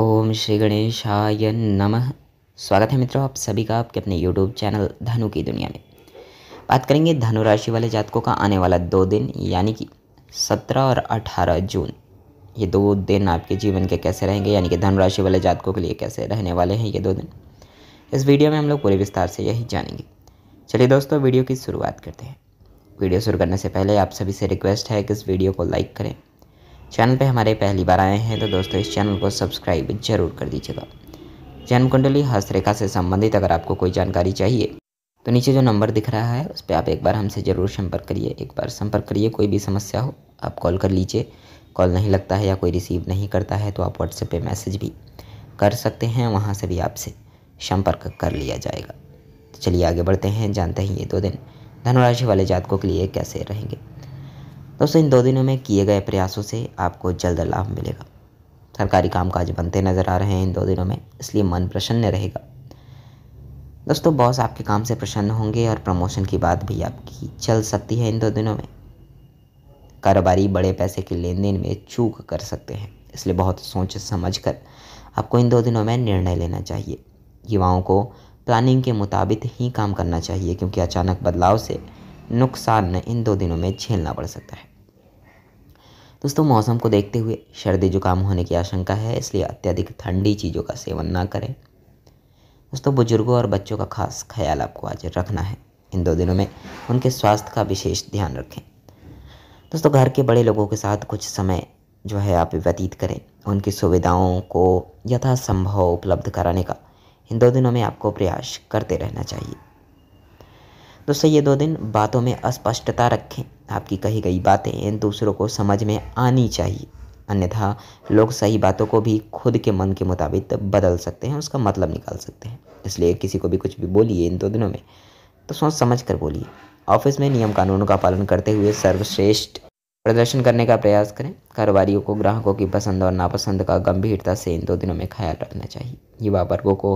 ओम श्री गणेशाय नमः स्वागत है मित्रों आप सभी का आपके अपने यूट्यूब चैनल धनु की दुनिया में बात करेंगे धनु राशि वाले जातकों का आने वाला दो दिन यानी कि सत्रह और अठारह जून ये दो दिन आपके जीवन के कैसे रहेंगे यानी कि धनु राशि वाले जातकों के लिए कैसे रहने वाले हैं ये दो दिन इस वीडियो में हम लोग पूरे विस्तार से यही जानेंगे चलिए दोस्तों वीडियो की शुरुआत करते हैं वीडियो शुरू करने से पहले आप सभी से रिक्वेस्ट है कि इस वीडियो को लाइक करें चैनल पे हमारे पहली बार आए हैं तो दोस्तों इस चैनल को सब्सक्राइब जरूर कर दीजिएगा जन्म कुंडली हस्तरेखा से संबंधित अगर आपको कोई जानकारी चाहिए तो नीचे जो नंबर दिख रहा है उस पर आप एक बार हमसे ज़रूर संपर्क करिए एक बार संपर्क करिए कोई भी समस्या हो आप कॉल कर लीजिए कॉल नहीं लगता है या कोई रिसीव नहीं करता है तो आप व्हाट्सएप पर मैसेज भी कर सकते हैं वहाँ से भी आपसे संपर्क कर लिया जाएगा तो चलिए आगे बढ़ते हैं जानते हैं ये दो दिन धनुराशि वाले जातकों के लिए कैसे रहेंगे दोस्तों इन दो दिनों में किए गए प्रयासों से आपको जल्द लाभ मिलेगा सरकारी कामकाज बनते नज़र आ रहे हैं इन दो दिनों में इसलिए मन प्रसन्न रहेगा दोस्तों बॉस आपके काम से प्रसन्न होंगे और प्रमोशन की बात भी आपकी चल सकती है इन दो दिनों में कारोबारी बड़े पैसे के लेन देन में चूक कर सकते हैं इसलिए बहुत सोच समझ कर आपको इन दो दिनों में निर्णय लेना चाहिए युवाओं को प्लानिंग के मुताबिक ही काम करना चाहिए क्योंकि अचानक बदलाव से नुकसान इन दो दिनों में झेलना पड़ सकता है दोस्तों मौसम को देखते हुए सर्दी जुकाम होने की आशंका है इसलिए अत्यधिक ठंडी चीज़ों का सेवन ना करें दोस्तों बुजुर्गों और बच्चों का खास ख्याल आपको आज रखना है इन दो दिनों में उनके स्वास्थ्य का विशेष ध्यान रखें दोस्तों घर के बड़े लोगों के साथ कुछ समय जो है आप व्यतीत करें उनकी सुविधाओं को यथासंभव उपलब्ध कराने का इन दो दिनों में आपको प्रयास करते रहना चाहिए दोस्तों ये दो दिन बातों में अस्पष्टता रखें आपकी कही गई बातें दूसरों को समझ में आनी चाहिए अन्यथा लोग सही बातों को भी खुद के मन के मुताबिक बदल सकते हैं उसका मतलब निकाल सकते हैं इसलिए किसी को भी कुछ भी बोलिए इन दो दिनों में तो सोच समझ कर बोलिए ऑफिस में नियम कानूनों का पालन करते हुए सर्वश्रेष्ठ प्रदर्शन करने का प्रयास करें कारोबारियों को ग्राहकों की पसंद और नापसंद का गंभीरता से इन दो दिनों में ख्याल रखना चाहिए युवा वर्गों को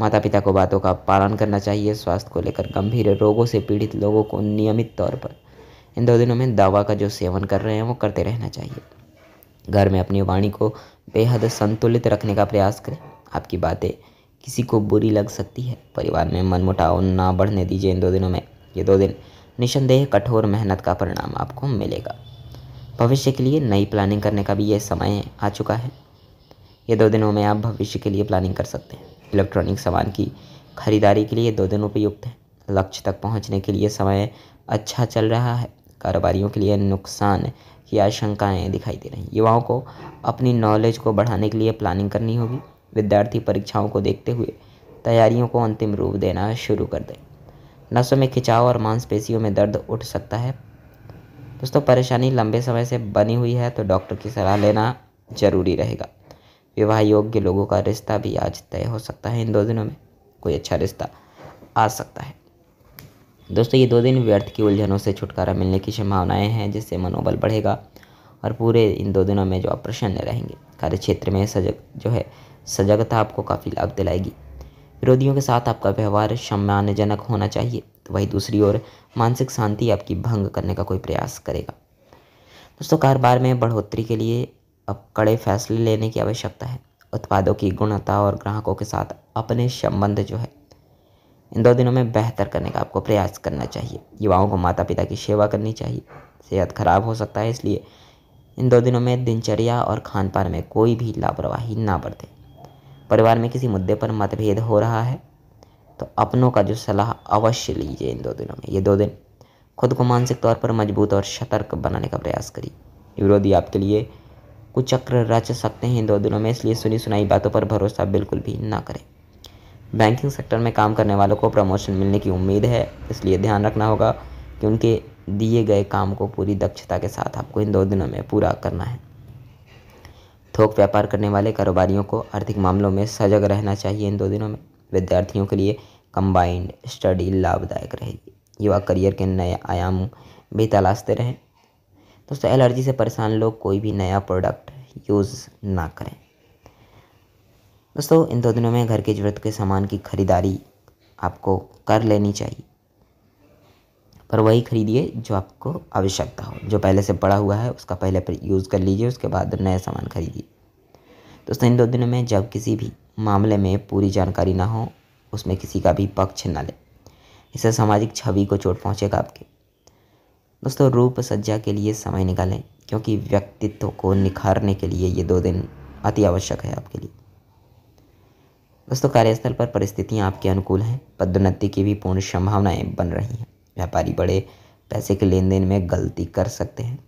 माता पिता को बातों का पालन करना चाहिए स्वास्थ्य को लेकर गंभीर रोगों से पीड़ित लोगों को नियमित तौर पर इन दो दिनों में दवा का जो सेवन कर रहे हैं वो करते रहना चाहिए घर में अपनी वाणी को बेहद संतुलित रखने का प्रयास करें आपकी बातें किसी को बुरी लग सकती है परिवार में मनमुटाव ना बढ़ने दीजिए इन दो दिनों में ये दो दिन निसंदेह कठोर मेहनत का परिणाम आपको मिलेगा भविष्य के लिए नई प्लानिंग करने का भी ये समय आ चुका है ये दो दिनों में आप भविष्य के लिए प्लानिंग कर सकते हैं इलेक्ट्रॉनिक सामान की खरीदारी के लिए दो दिन उपयुक्त है लक्ष्य तक पहुंचने के लिए समय अच्छा चल रहा है कारोबारियों के लिए नुकसान की आशंकाएं दिखाई दे रही युवाओं को अपनी नॉलेज को बढ़ाने के लिए प्लानिंग करनी होगी विद्यार्थी परीक्षाओं को देखते हुए तैयारियों को अंतिम रूप देना शुरू कर दें नसों में खिंचाव और मांसपेशियों में दर्द उठ सकता है दोस्तों परेशानी लंबे समय से बनी हुई है तो डॉक्टर की सलाह लेना जरूरी रहेगा विवाह योग्य लोगों का रिश्ता भी आज तय हो सकता है इन दो दिनों में कोई अच्छा रिश्ता आ सकता है दोस्तों ये दो दिन व्यर्थ की उलझनों से छुटकारा मिलने की संभावनाएं हैं जिससे मनोबल बढ़ेगा और पूरे इन दो दिनों में जो आप प्रसन्न रहेंगे कार्य क्षेत्र में सजग जो है सजगता आपको काफ़ी लाभ दिलाएगी विरोधियों के साथ आपका व्यवहार सम्मानजनक होना चाहिए तो वही दूसरी ओर मानसिक शांति आपकी भंग करने का कोई प्रयास करेगा दोस्तों कारोबार में बढ़ोतरी के लिए अब कड़े फैसले लेने की आवश्यकता है उत्पादों की गुणवत्ता और ग्राहकों के साथ अपने संबंध जो है इन दो दिनों में बेहतर करने का आपको प्रयास करना चाहिए युवाओं को माता पिता की सेवा करनी चाहिए सेहत खराब हो सकता है इसलिए इन दो दिनों में दिनचर्या और खान पान में कोई भी लापरवाही ना बरतें परिवार में किसी मुद्दे पर मतभेद हो रहा है तो अपनों का जो सलाह अवश्य लीजिए इन दो दिनों में ये दो दिन खुद को मानसिक तौर पर मजबूत और सतर्क बनाने का प्रयास करिए विरोधी आपके लिए कुछ चक्र रच सकते हैं इन दो दिनों में इसलिए सुनी सुनाई बातों पर भरोसा बिल्कुल भी ना करें बैंकिंग सेक्टर में काम करने वालों को प्रमोशन मिलने की उम्मीद है इसलिए ध्यान रखना होगा कि उनके दिए गए काम को पूरी दक्षता के साथ आपको इन दो दिनों में पूरा करना है थोक व्यापार करने वाले कारोबारियों को आर्थिक मामलों में सजग रहना चाहिए इन दो दिनों में विद्यार्थियों के लिए कंबाइंड स्टडी लाभदायक रहेगी युवा करियर के नए आयाम भी तलाशते रहें दोस्तों एलर्जी से परेशान लोग कोई भी नया प्रोडक्ट यूज़ ना करें दोस्तों इन दो दिनों में घर की ज़रूरत के सामान की ख़रीदारी आपको कर लेनी चाहिए पर वही खरीदिए जो आपको आवश्यकता हो जो पहले से पड़ा हुआ है उसका पहले यूज़ कर लीजिए उसके बाद नया सामान खरीदिए दोस्तों इन दो दिनों में जब किसी भी मामले में पूरी जानकारी ना हो उसमें किसी का भी पक्ष न ले इससे सामाजिक छवि को चोट पहुँचेगा आपके दोस्तों रूप सज्जा के लिए समय निकालें क्योंकि व्यक्तित्व को निखारने के लिए ये दो दिन अति आवश्यक है आपके लिए दोस्तों कार्यस्थल पर परिस्थितियाँ आपके अनुकूल हैं पदोन्नति की भी पूर्ण संभावनाएं बन रही हैं व्यापारी बड़े पैसे के लेन देन में गलती कर सकते हैं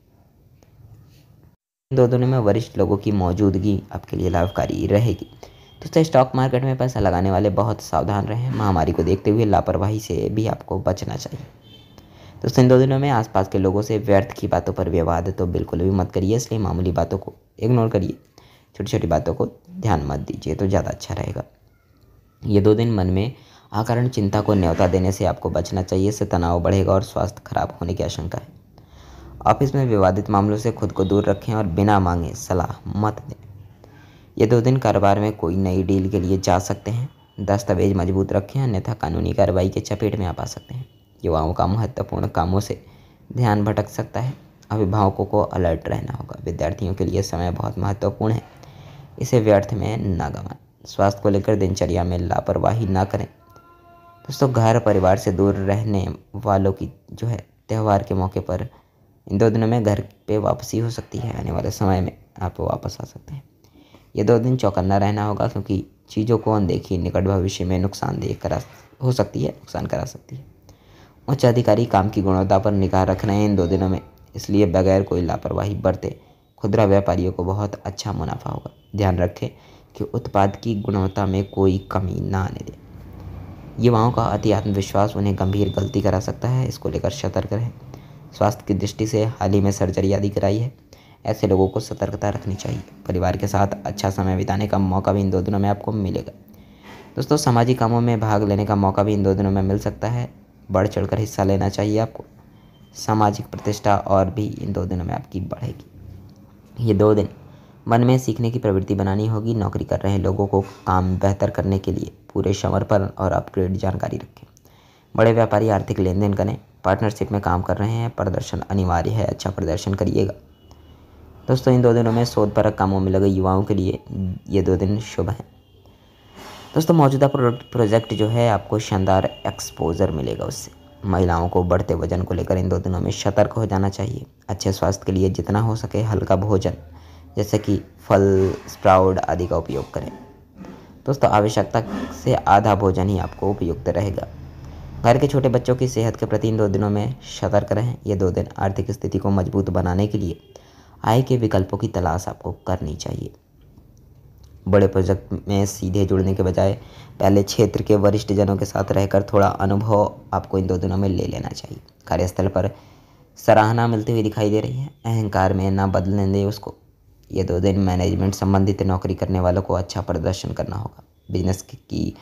इन दो दिनों में वरिष्ठ लोगों की मौजूदगी आपके लिए लाभकारी रहेगी दोस्तों स्टॉक मार्केट में पैसा लगाने वाले बहुत सावधान रहें महामारी को देखते हुए लापरवाही से भी आपको बचना चाहिए दोस्तों इन दो दिनों में आसपास के लोगों से व्यर्थ की बातों पर विवाद तो बिल्कुल भी मत करिए इसलिए मामूली बातों को इग्नोर करिए छोटी छोटी बातों को ध्यान मत दीजिए तो ज़्यादा अच्छा रहेगा ये दो दिन मन में आकरण चिंता को न्यौता देने से आपको बचना चाहिए इससे तनाव बढ़ेगा और स्वास्थ्य खराब होने की आशंका है ऑफिस में विवादित मामलों से खुद को दूर रखें और बिना मांगे सलाह मत दें ये दो दिन कारोबार में कोई नई डील के लिए जा सकते हैं दस्तावेज मजबूत रखें अन्यथा कानूनी कार्रवाई के चपेट में आप आ सकते हैं युवाओं का महत्वपूर्ण कामों से ध्यान भटक सकता है अभिभावकों को अलर्ट रहना होगा विद्यार्थियों के लिए समय बहुत महत्वपूर्ण है इसे व्यर्थ में न गंवाएं स्वास्थ्य को लेकर दिनचर्या में लापरवाही ना करें दोस्तों घर परिवार से दूर रहने वालों की जो है त्यौहार के मौके पर इन दो दिनों में घर पे वापसी हो सकती है आने वाले समय में आप वापस आ सकते हैं ये दो दिन चौकन्ना रहना होगा क्योंकि चीज़ों को अनदेखी निकट भविष्य में नुकसानदेह करा हो सकती है नुकसान करा सकती है उच्च अधिकारी काम की गुणवत्ता पर निगाह रख रहे हैं इन दो दिनों में इसलिए बगैर कोई लापरवाही बरते खुदरा व्यापारियों को बहुत अच्छा मुनाफा होगा ध्यान रखें कि उत्पाद की गुणवत्ता में कोई कमी ना आने दें युवाओं का अति आत्मविश्वास उन्हें गंभीर गलती करा सकता है इसको लेकर सतर्क रहें स्वास्थ्य की दृष्टि से हाल ही में सर्जरी आदि कराई है ऐसे लोगों को सतर्कता रखनी चाहिए परिवार के साथ अच्छा समय बिताने का मौका भी इन दो दिनों में आपको मिलेगा दोस्तों सामाजिक कामों में भाग लेने का मौका भी इन दो दिनों में मिल सकता है बढ़ चढ़कर हिस्सा लेना चाहिए आपको सामाजिक प्रतिष्ठा और भी इन दो दिनों में आपकी बढ़ेगी ये दो दिन मन में सीखने की प्रवृत्ति बनानी होगी नौकरी कर रहे लोगों को काम बेहतर करने के लिए पूरे समर्पण और अपग्रेड जानकारी रखें बड़े व्यापारी आर्थिक लेन देन करें पार्टनरशिप में काम कर रहे हैं प्रदर्शन अनिवार्य है अच्छा प्रदर्शन करिएगा दोस्तों इन दो दिनों में शोध परक कामों में लगे युवाओं के लिए ये दो दिन शुभ हैं दोस्तों मौजूदा प्रोजेक्ट जो है आपको शानदार एक्सपोजर मिलेगा उससे महिलाओं को बढ़ते वजन को लेकर इन दो दिनों में सतर्क हो जाना चाहिए अच्छे स्वास्थ्य के लिए जितना हो सके हल्का भोजन जैसे कि फल स्प्राउड आदि का उपयोग करें दोस्तों आवश्यकता से आधा भोजन ही आपको उपयुक्त रहेगा घर के छोटे बच्चों की सेहत के प्रति इन दो दिनों में सतर्क रहें ये दो दिन आर्थिक स्थिति को मजबूत बनाने के लिए आय के विकल्पों की तलाश आपको करनी चाहिए बड़े प्रोजेक्ट में सीधे जुड़ने के बजाय पहले क्षेत्र के वरिष्ठ जनों के साथ रहकर थोड़ा अनुभव आपको इन दो दिनों में ले लेना चाहिए कार्यस्थल पर सराहना मिलती हुई दिखाई दे रही है अहंकार में ना बदलने दें उसको ये दो दिन मैनेजमेंट संबंधित नौकरी करने वालों को अच्छा प्रदर्शन करना होगा बिजनेस की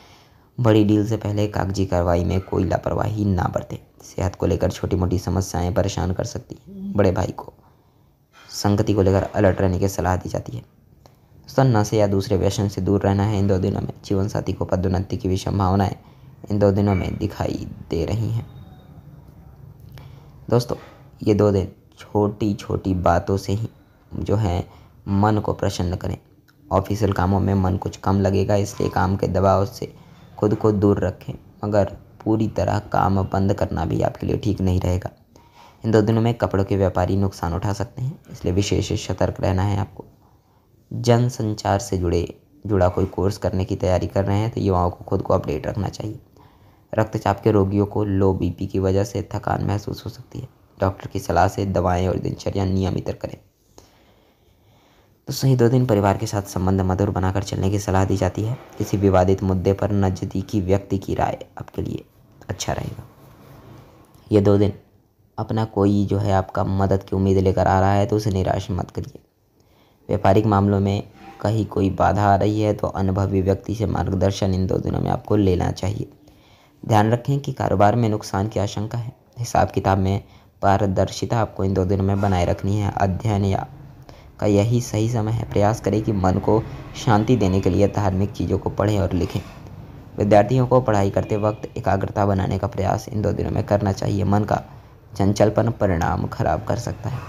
बड़ी डील से पहले कागजी कार्रवाई में कोई लापरवाही ना बरतें सेहत को लेकर छोटी मोटी समस्याएं परेशान कर सकती हैं बड़े भाई को संगति को लेकर अलर्ट रहने की सलाह दी जाती है दोस्तों नशे या दूसरे व्यसन से दूर रहना है इन दो दिनों में जीवन साथी को पदोन्नति की भी संभावनाएं इन दो दिनों में दिखाई दे रही हैं दोस्तों ये दो दिन छोटी छोटी बातों से ही जो है मन को प्रसन्न करें ऑफिशियल कामों में मन कुछ कम लगेगा इसलिए काम के दबाव से खुद को दूर रखें मगर पूरी तरह काम बंद करना भी आपके लिए ठीक नहीं रहेगा इन दो दिनों में कपड़ों के व्यापारी नुकसान उठा सकते हैं इसलिए विशेष सतर्क रहना है आपको जन संचार से जुड़े जुड़ा कोई कोर्स करने की तैयारी कर रहे हैं तो युवाओं को खुद को अपडेट रखना चाहिए रक्तचाप के रोगियों को लो बीपी की वजह से थकान महसूस हो सकती है डॉक्टर की सलाह से दवाएं और दिनचर्या नियमित करें तो सही दो दिन परिवार के साथ संबंध मधुर बनाकर चलने की सलाह दी जाती है किसी विवादित मुद्दे पर नज़दीकी व्यक्ति की राय आपके लिए अच्छा रहेगा ये दो दिन अपना कोई जो है आपका मदद की उम्मीद लेकर आ रहा है तो उसे निराश मत करिए व्यापारिक मामलों में कहीं कोई बाधा आ रही है तो अनुभवी व्यक्ति से मार्गदर्शन इन दो दिनों में आपको लेना चाहिए ध्यान रखें कि कारोबार में नुकसान की आशंका है हिसाब किताब में पारदर्शिता आपको इन दो दिनों में बनाए रखनी है अध्ययन या का यही सही समय है प्रयास करें कि मन को शांति देने के लिए धार्मिक चीज़ों को पढ़ें और लिखें विद्यार्थियों को पढ़ाई करते वक्त एकाग्रता बनाने का प्रयास इन दो दिनों में करना चाहिए मन का चंचलपन परिणाम खराब कर सकता है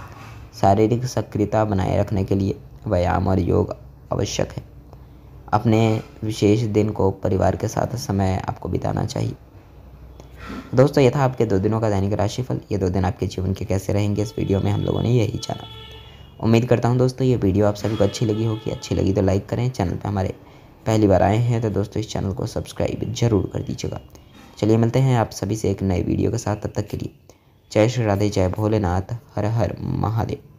शारीरिक सक्रियता बनाए रखने के लिए व्यायाम और योग आवश्यक है अपने विशेष दिन को परिवार के साथ समय आपको बिताना चाहिए दोस्तों यह था आपके दो दिनों का दैनिक राशिफल ये दो दिन आपके जीवन के कैसे रहेंगे इस वीडियो में हम लोगों ने यही जाना उम्मीद करता हूँ दोस्तों ये वीडियो आप सभी को अच्छी लगी होगी अच्छी लगी तो लाइक करें चैनल पर हमारे पहली बार आए हैं तो दोस्तों इस चैनल को सब्सक्राइब जरूर कर दीजिएगा चलिए मिलते हैं आप सभी से एक नए वीडियो के साथ तब तक के लिए जय श्री राधे जय भोलेनाथ हर हर महादेव